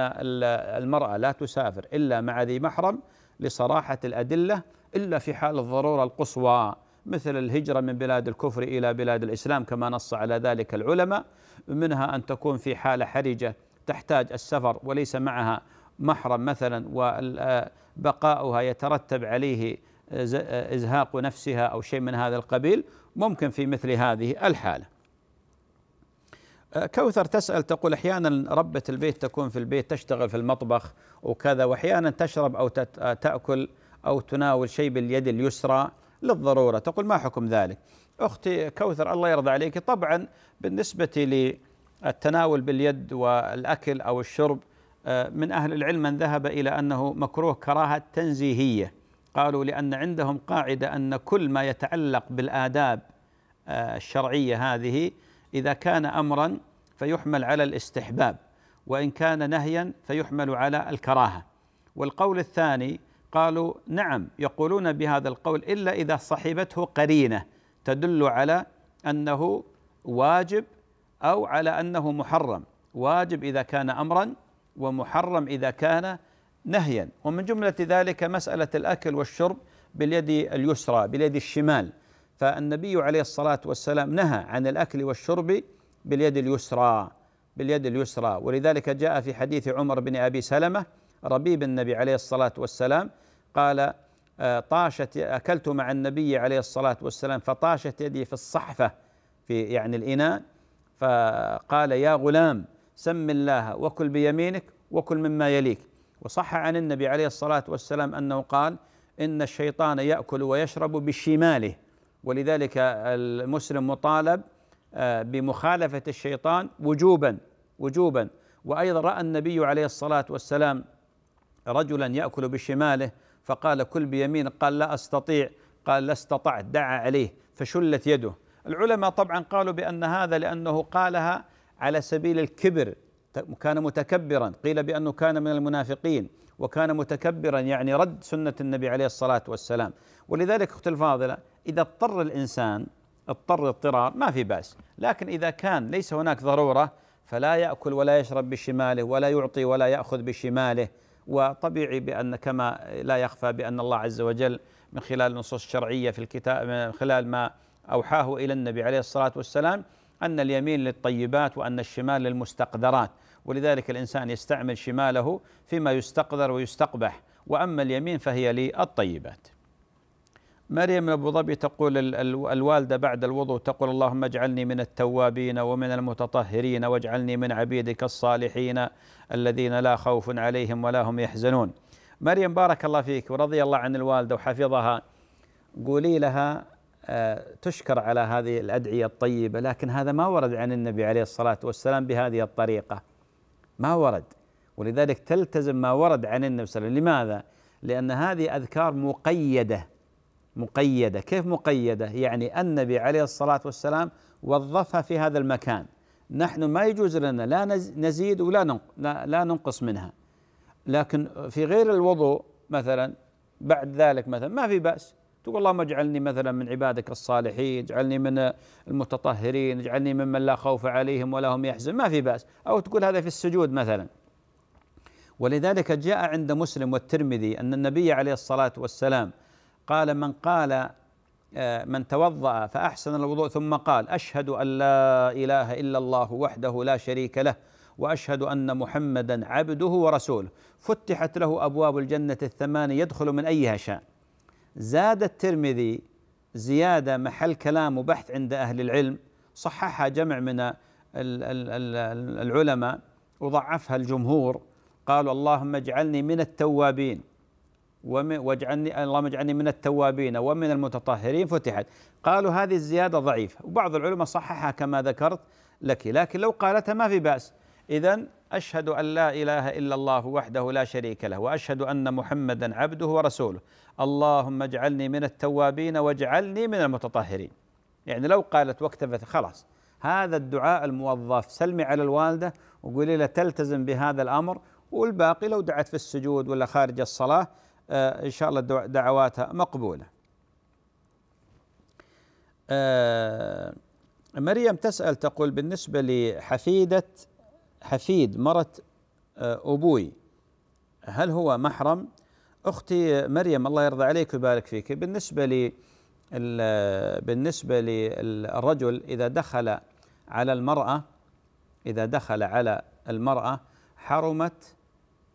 المرأة لا تسافر إلا مع ذي محرم لصراحة الأدلة إلا في حال الضرورة القصوى مثل الهجرة من بلاد الكفر إلى بلاد الإسلام كما نص على ذلك العلماء منها أن تكون في حالة حرجة تحتاج السفر وليس معها محرم مثلا وبقاؤها يترتب عليه إزهاق نفسها أو شيء من هذا القبيل ممكن في مثل هذه الحالة آه، كوثر تسأل تقول أحيانا ربة البيت تكون في البيت تشتغل في المطبخ وكذا وأحيانا تشرب أو آه، تأكل أو تناول شيء باليد اليسرى للضرورة تقول ما حكم ذلك أختي كوثر الله يرضى عليك طبعا بالنسبة للتناول باليد والأكل أو الشرب آه، من أهل العلم من ذهب إلى أنه مكروه كراهة تنزيهية قالوا لأن عندهم قاعدة أن كل ما يتعلق بالآداب الشرعية هذه إذا كان أمرا فيحمل على الاستحباب وإن كان نهيا فيحمل على الكراهة والقول الثاني قالوا نعم يقولون بهذا القول إلا إذا صحبته قرينة تدل على أنه واجب أو على أنه محرم واجب إذا كان أمرا ومحرم إذا كان نهيا ومن جملة ذلك مسألة الأكل والشرب باليد اليسرى باليد الشمال فالنبي عليه الصلاه والسلام نهى عن الاكل والشرب باليد اليسرى باليد اليسرى ولذلك جاء في حديث عمر بن ابي سلمه ربيب النبي عليه الصلاه والسلام قال آه، طاشت اكلت مع النبي عليه الصلاه والسلام فطاشت يدي في الصحفه في يعني الاناء فقال يا غلام سم الله وكل بيمينك وكل مما يليك وصح عن النبي عليه الصلاه والسلام انه قال ان الشيطان ياكل ويشرب بشماله ولذلك المسلم مطالب آه، بمخالفة الشيطان وجوبا وجوبا وأيضا رأى النبي عليه الصلاة والسلام رجلا يأكل بشماله فقال كل بيمين قال لا أستطيع قال لا استطعت دعا عليه فشلت يده العلماء طبعا قالوا بأن هذا لأنه قالها على سبيل الكبر كان متكبرا قيل بأنه كان من المنافقين وكان متكبرا يعني رد سنة النبي عليه الصلاة والسلام ولذلك أخت الفاضلة إذا اضطر الإنسان اضطر اضطرار ما في بأس لكن إذا كان ليس هناك ضرورة فلا يأكل ولا يشرب بشماله ولا يعطي ولا يأخذ بشماله وطبيعي بأن كما لا يخفى بأن الله عز وجل من خلال النصوص الشرعية في الكتاب من خلال ما أوحاه إلى النبي عليه الصلاة والسلام أن اليمين للطيبات وأن الشمال للمستقدرات ولذلك الإنسان يستعمل شماله فيما يستقدر ويستقبح وأما اليمين فهي للطيبات مريم أبو ظبي تقول الوالدة بعد الوضوء تقول اللهم اجعلني من التوابين ومن المتطهرين واجعلني من عبيدك الصالحين الذين لا خوف عليهم ولا هم يحزنون مريم بارك الله فيك ورضي الله عن الوالدة وحفظها قولي لها آه، تشكر على هذه الأدعية الطيبة لكن هذا ما ورد عن النبي عليه الصلاة والسلام بهذه الطريقة ما ورد ولذلك تلتزم ما ورد عن النبي صلى الله عليه وسلم لماذا؟ لأن هذه أذكار مقيدة مقيدة كيف مقيدة؟ يعني النبي عليه الصلاة والسلام وظفها في هذا المكان نحن ما يجوز لنا لا نزيد ولا لا ننقص منها لكن في غير الوضوء مثلا بعد ذلك مثلا ما في بأس تقول اللهم اجعلني مثلا من عبادك الصالحين اجعلني من المتطهرين اجعلني ممن لا خوف عليهم ولا هم يحزن ما في بأس أو تقول هذا في السجود مثلا ولذلك جاء عند مسلم والترمذي أن النبي عليه الصلاة والسلام قال من قال آه، من توضأ فأحسن الوضوء ثم قال أشهد أن لا إله إلا الله وحده لا شريك له واشهد ان محمدا عبده ورسوله فتحت له ابواب الجنه الثمان يدخل من ايها شاء زاد الترمذي زيادة محل كلام وبحث عند أهل العلم صححها جمع من العلماء وضعفها الجمهور قالوا اللهم اجعلني من التوابين واجعلني اللهم اجعلني من التوابين ومن المتطهرين فتحت قالوا هذه الزيادة ضعيفة وبعض العلماء صححها كما ذكرت لك لكن لو قالتها ما في بأس إذا أشهد أن لا إله إلا الله وحده لا شريك له وأشهد أن محمدا عبده ورسوله اللهم اجعلني من التوابين واجعلني من المتطهرين يعني لو قالت واكتفت خلاص هذا الدعاء الموظف سلمي على الوالدة وقولي لها تلتزم بهذا الأمر والباقي لو دعت في السجود ولا خارج الصلاة آه، إن شاء الله دعواتها مقبولة آه، مريم تسأل تقول بالنسبة لحفيدة حفيد مرة آه، أبوي هل هو محرم؟ اختي مريم الله يرضى عليك ويبارك فيك بالنسبه لي بالنسبه للرجل اذا دخل على المراه اذا دخل على المراه حرمت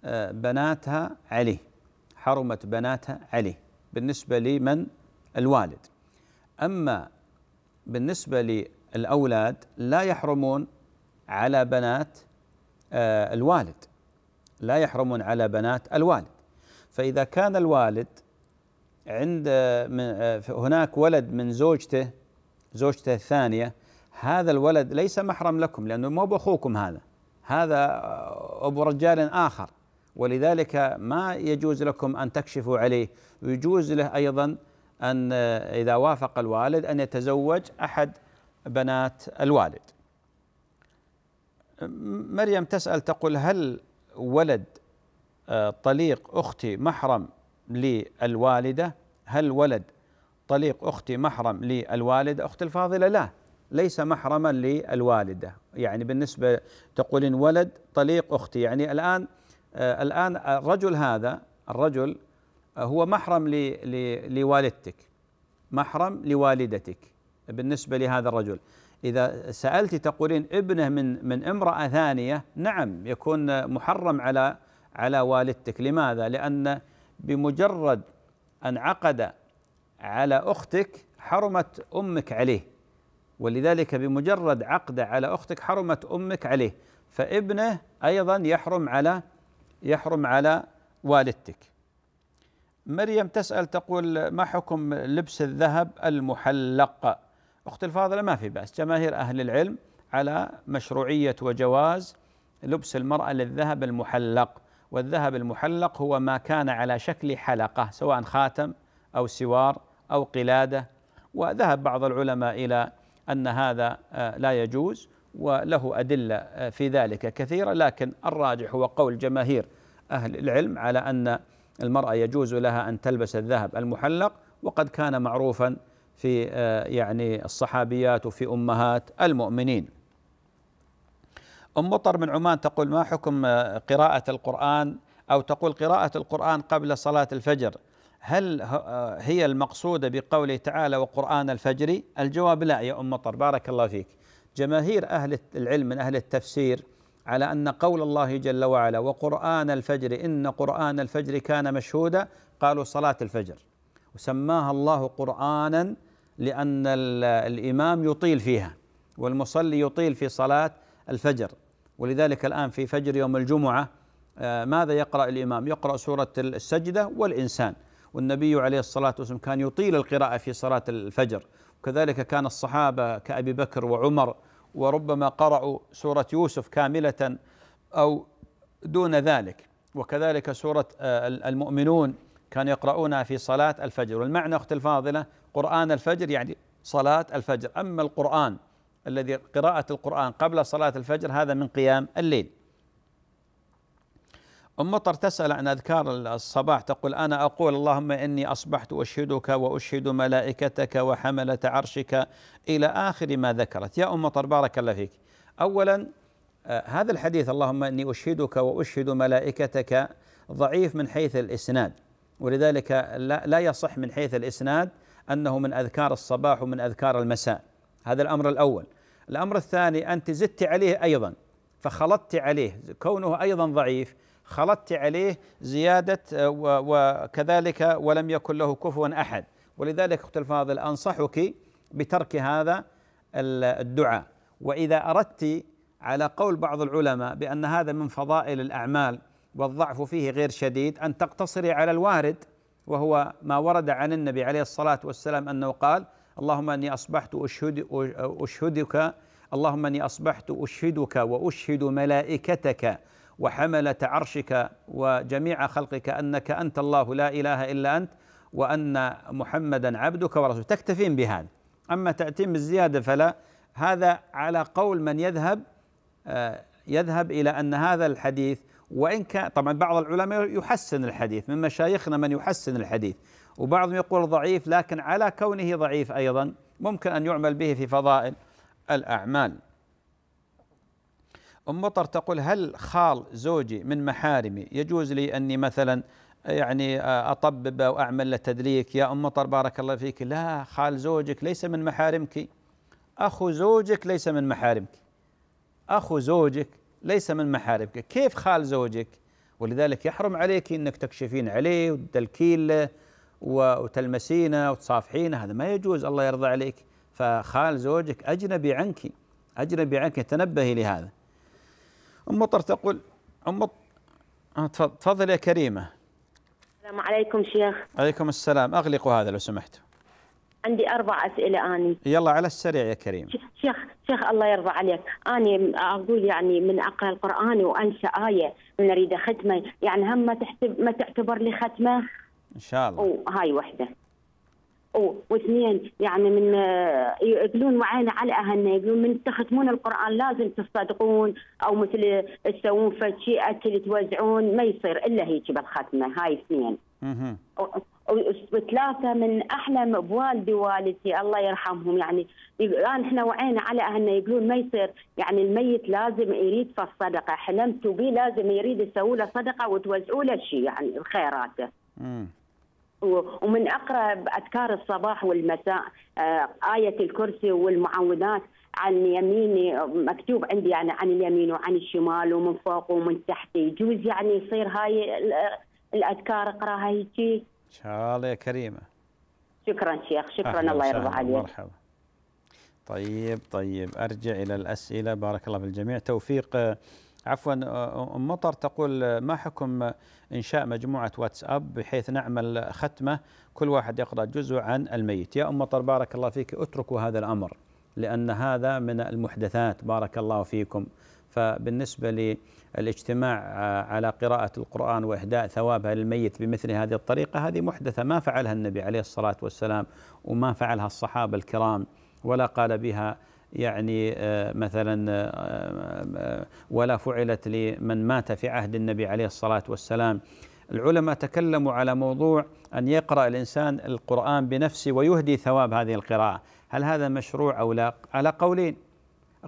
آه، بناتها عليه حرمت بناتها عليه بالنسبه لمن الوالد اما بالنسبه للاولاد لا يحرمون على بنات آه، الوالد لا يحرمون على بنات الوالد فإذا كان الوالد عند هناك ولد من زوجته زوجته الثانية هذا الولد ليس محرم لكم لأنه مو بأخوكم هذا هذا أبو رجال آخر ولذلك ما يجوز لكم أن تكشفوا عليه ويجوز له أيضا أن إذا وافق الوالد أن يتزوج أحد بنات الوالد مريم تسأل تقول هل ولد آه، طليق أختي محرم للوالدة هل ولد طليق أختي محرم للوالدة أختي الفاضلة لا ليس محرما للوالدة يعني بالنسبة تقول إن ولد طليق أختي يعني الآن آه، الآن الرجل هذا الرجل آه، هو محرم لوالدتك محرم لوالدتك بالنسبة لهذا الرجل إذا سألت تقولين ابنه من من امرأة ثانية نعم يكون محرم على على والدتك لماذا؟ لأن بمجرد أن عقد على أختك حرمت أمك عليه ولذلك بمجرد عقده على أختك حرمت أمك عليه فابنه أيضا يحرم على يحرم على والدتك مريم تسأل تقول ما حكم لبس الذهب المحلق أختي الفاضلة ما في بأس جماهير أهل العلم على مشروعية وجواز لبس المرأة للذهب المحلق والذهب المحلق هو ما كان على شكل حلقة سواء خاتم أو سوار أو قلادة وذهب بعض العلماء إلى أن هذا آه، لا يجوز وله أدلة آه، في ذلك كثيرة لكن الراجح هو قول جماهير أهل العلم على أن المرأة يجوز لها أن تلبس الذهب المحلق وقد كان معروفا في آه، يعني الصحابيات وفي أمهات المؤمنين أم مطر من عمان تقول ما حكم آه، قراءة القرآن أو تقول قراءة القرآن قبل صلاة الفجر هل آه، هي المقصودة بقوله تعالى وقرآن الفجر الجواب لا يا أم مطر بارك الله فيك جماهير أهل العلم من أهل التفسير على أن قول الله جل وعلا وقرآن الفجر إن قرآن الفجر كان مشهودا قالوا صلاة الفجر وسماها الله قرآنا لأن الإمام يطيل فيها والمصلي يطيل في صلاة الفجر ولذلك الآن في فجر يوم الجمعة آه، ماذا يقرأ الإمام يقرأ سورة السجدة والإنسان والنبي عليه الصلاة والسلام كان يطيل القراءة في صلاة الفجر وكذلك كان الصحابة كأبي بكر وعمر وربما قرأوا سورة يوسف كاملة أو دون ذلك وكذلك سورة آه، المؤمنون كانوا يقرؤونها في صلاة الفجر والمعنى أخت الفاضلة قرآن الفجر يعني صلاة الفجر أما القرآن الذي قراءة القرآن قبل صلاة الفجر هذا من قيام الليل أم مطر تسأل عن أذكار الصباح تقول أنا أقول اللهم إني أصبحت أشهدك وأشهد ملائكتك وحملة عرشك إلى آخر ما ذكرت يا أم مطر بارك الله فيك أولا آه، هذا الحديث اللهم إني أشهدك وأشهد ملائكتك ضعيف من حيث الإسناد ولذلك لا يصح من حيث الإسناد أنه من أذكار الصباح ومن أذكار المساء هذا الأمر الأول الأمر الثاني أنت زدت عليه أيضا فخلطت عليه كونه أيضا ضعيف خلطت عليه زيادة آه، وكذلك ولم يكن له كفوا أحد ولذلك أخت الفاضل أنصحك بترك هذا الدعاء وإذا أردت على قول بعض العلماء بأن هذا من فضائل الأعمال والضعف فيه غير شديد أن تقتصري على الوارد وهو ما ورد عن النبي عليه الصلاة والسلام أنه قال اللهم اني اصبحت اشهد اشهدك اللهم اني اصبحت اشهدك واشهد ملائكتك وحمله عرشك وجميع خلقك انك انت الله لا اله الا انت وان محمدا عبدك ورسولك تكتفين بهذا اما تاتين الزياده فلا هذا على قول من يذهب آه، يذهب الى ان هذا الحديث وان كان طبعا بعض العلماء يحسن الحديث من مشايخنا من يحسن الحديث وبعضهم يقول ضعيف لكن على كونه ضعيف أيضا ممكن أن يعمل به في فضائل الأعمال أم مطر تقول هل خال زوجي من محارمي يجوز لي أني مثلا يعني أطبب أو أعمل له تدليك يا أم مطر بارك الله فيك لا خال زوجك ليس من محارمك أخو زوجك ليس من محارمك أخو زوجك ليس من محارمك كيف خال زوجك ولذلك يحرم عليك أنك تكشفين عليه وتدلكين له وتلمسينه وتصافحينه هذا ما يجوز الله يرضى عليك فخال زوجك أجنبي عنك أجنبي عنك تنبهي لهذا أم مطر تقول أم آه، تفضل يا كريمة السلام عليكم شيخ عليكم السلام أغلقوا هذا لو سمحت عندي أربع أسئلة أني يلا على السريع يا كريم شيخ شيخ الله يرضى عليك اني أقول يعني من أقرأ القرآن وأنسى آية من أريد ختمة يعني هم ما تحسب ما تعتبر لي ختمة ان شاء الله وهاي وحده واثنين يعني من آه، يقولون معانا على اهلنا يقولون من تختمون القران لازم تصدقون او مثل تسوون فشيء اكل توزعون ما يصير الا هيك بالختمه هاي اثنين. وثلاثه من احلم بوالدي ووالدتي الله يرحمهم يعني الان احنا وعينا على اهلنا يقولون ما يصير يعني الميت لازم يريد فالصدقه حلمتوا به لازم يريد تسووا له صدقه وتوزعوا له شيء يعني خيراته. ومن اقرب اذكار الصباح والمساء آه، ايه الكرسي والمعوذات عن يميني مكتوب عندي يعني عن اليمين وعن الشمال ومن فوق ومن تحتي يجوز يعني يصير هاي الاذكار اقراها هيك ان شاء الله يا كريمه شكرا شيخ شكرا الله يرضى عليك مرحبا طيب طيب ارجع الى الاسئله بارك الله في الجميع توفيق آه، عفوا أم مطر تقول ما حكم إنشاء مجموعة واتساب بحيث نعمل ختمة كل واحد يقرأ جزء عن الميت يا أم مطر بارك الله فيك اتركوا هذا الأمر لأن هذا من المحدثات بارك الله فيكم فبالنسبة للاجتماع على قراءة القرآن وإهداء ثوابها للميت بمثل هذه الطريقة هذه محدثة ما فعلها النبي عليه الصلاة والسلام وما فعلها الصحابة الكرام ولا قال بها يعني آه، مثلا آه، آه، ولا فعلت لمن مات في عهد النبي عليه الصلاة والسلام العلماء تكلموا على موضوع أن يقرأ الإنسان القرآن بنفسه ويهدي ثواب هذه القراءة هل هذا مشروع أو لا على قولين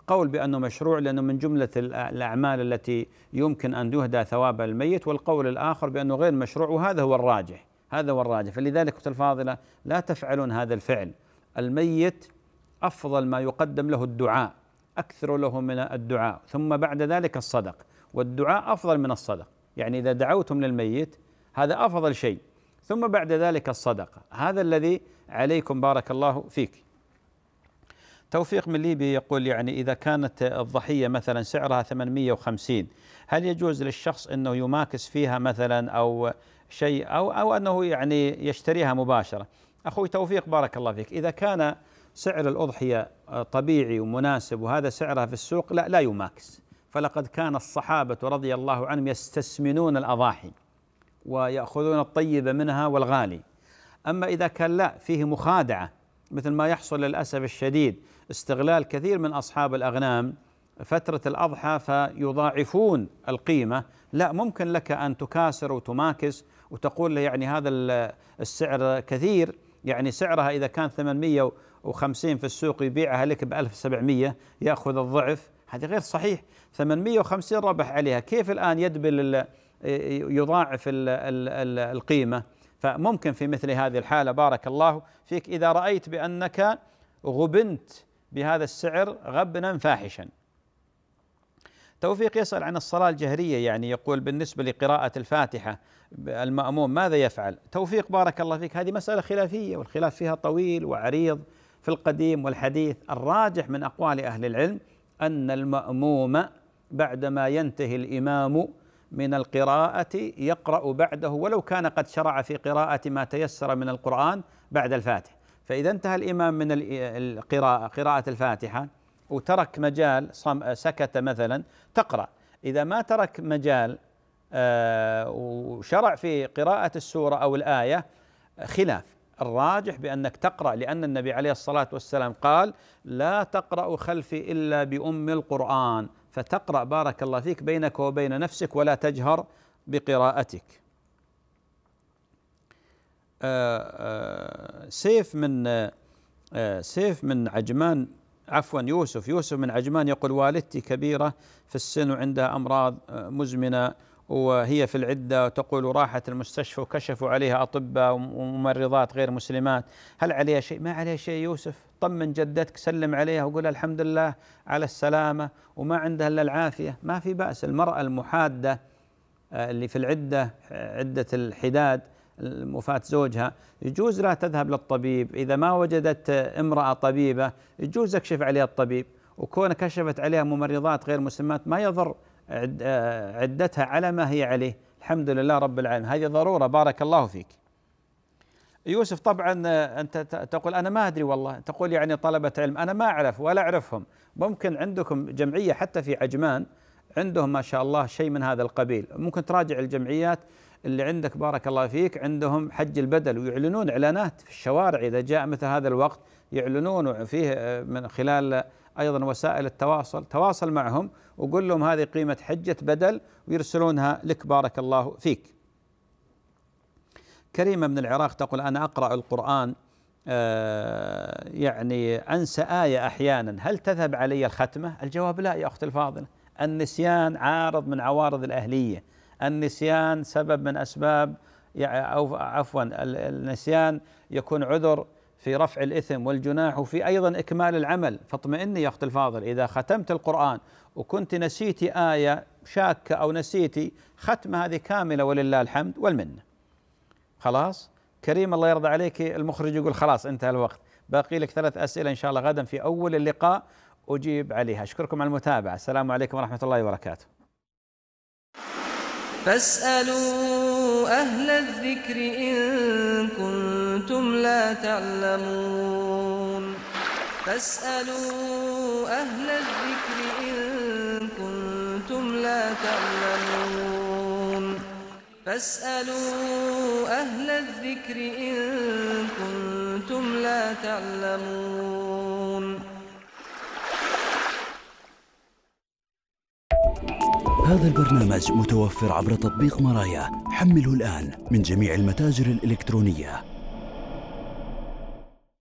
قول بأنه مشروع لأنه من جملة الأعمال التي يمكن أن يهدى ثواب الميت والقول الآخر بأنه غير مشروع وهذا هو الراجح هذا هو الراجح فلذلك الفاضلة لا تفعلون هذا الفعل الميت أفضل ما يقدم له الدعاء أكثر له من الدعاء ثم بعد ذلك الصدق والدعاء أفضل من الصدق يعني إذا دعوتم للميت هذا أفضل شيء ثم بعد ذلك الصدقة هذا الذي عليكم بارك الله فيك توفيق من ليبي يقول يعني إذا كانت الضحية مثلا سعرها 850 هل يجوز للشخص أنه يماكس فيها مثلا أو شيء أو, أو أنه يعني يشتريها مباشرة أخوي توفيق بارك الله فيك إذا كان سعر الأضحية طبيعي ومناسب وهذا سعرها في السوق لا لا يماكس فلقد كان الصحابة رضي الله عنهم يستسمنون الأضاحي ويأخذون الطيب منها والغالي أما إذا كان لا فيه مخادعة مثل ما يحصل للأسف الشديد استغلال كثير من أصحاب الأغنام فترة الأضحى فيضاعفون القيمة لا ممكن لك أن تكاسر وتماكس وتقول له يعني هذا السعر كثير يعني سعرها إذا كان 800 وخمسين في السوق يبيعها لك ب 1700 يأخذ الضعف هذا غير صحيح 850 ربح عليها كيف الآن يدبل يضاعف القيمة فممكن في مثل هذه الحالة بارك الله فيك إذا رأيت بأنك غبنت بهذا السعر غبنا فاحشا توفيق يسأل عن الصلاة الجهرية يعني يقول بالنسبة لقراءة الفاتحة المأموم ماذا يفعل توفيق بارك الله فيك هذه مسألة خلافية والخلاف فيها طويل وعريض في القديم والحديث الراجح من أقوال أهل العلم أن المأموم بعدما ينتهي الإمام من القراءة يقرأ بعده ولو كان قد شرع في قراءة ما تيسر من القرآن بعد الفاتحة فإذا انتهى الإمام من القراءة قراءة الفاتحة وترك مجال سكت مثلا تقرأ إذا ما ترك مجال آه، وشرع في قراءة السورة أو الآية خلاف الراجح بأنك تقرأ لأن النبي عليه الصلاة والسلام قال لا تقرأ خلفي إلا بأم القرآن فتقرأ بارك الله فيك بينك وبين نفسك ولا تجهر بقراءتك آه، آه، سيف من آه، سيف من عجمان عفوا يوسف يوسف من عجمان يقول والدتي كبيرة في السن وعندها أمراض مزمنة وهي في العدة وتقول راحت المستشفى وكشفوا عليها أطباء وممرضات غير مسلمات هل عليها شيء؟ ما عليها شيء يوسف طمن جدتك سلم عليها وقول الحمد لله على السلامة وما عندها إلا العافية ما في بأس المرأة المحادة آه، اللي في العدة آه، عدة الحداد وفاة زوجها يجوز لا تذهب للطبيب إذا ما وجدت امرأة طبيبة يجوز أكشف عليها الطبيب وكون كشفت عليها ممرضات غير مسلمات ما يضر آه، عدتها على ما هي عليه الحمد لله رب العالمين هذه ضرورة بارك الله فيك يوسف طبعا آه، أنت تقول أنا ما أدري والله تقول يعني طلبة علم أنا ما أعرف ولا أعرفهم ممكن عندكم جمعية حتى في عجمان عندهم ما شاء الله شيء من هذا القبيل ممكن تراجع الجمعيات اللي عندك بارك الله فيك عندهم حج البدل ويعلنون إعلانات في الشوارع إذا جاء مثل هذا الوقت يعلنون فيه آه، من خلال أيضا وسائل التواصل تواصل معهم وقول لهم هذه قيمة حجة بدل ويرسلونها لك بارك الله فيك كريمة من العراق تقول أنا أقرأ القرآن آه، يعني أنسى آية أحيانا هل تذهب علي الختمة؟ الجواب لا يا أختي الفاضلة النسيان عارض من عوارض الأهلية النسيان سبب من أسباب يعني أو عفوا النسيان يكون عذر في رفع الإثم والجناح وفي أيضا إكمال العمل فاطمئني يا أختي الفاضل إذا ختمت القرآن وكنت نسيتي آية شاكة أو نسيتي ختم هذه كاملة ولله الحمد والمنة خلاص كريم الله يرضى عليك المخرج يقول خلاص انتهى الوقت باقي لك ثلاث أسئلة إن شاء الله غدا في أول اللقاء أجيب عليها أشكركم على المتابعة السلام عليكم ورحمة الله وبركاته فاسألوا أهل الذكر إن كنتم لا تعلمون فاسألوا أهل الذكر لا تعلمون فاسألوا أهل الذكر إن كنتم لا تعلمون هذا البرنامج متوفر عبر تطبيق مرايا حمله الآن من جميع المتاجر الإلكترونية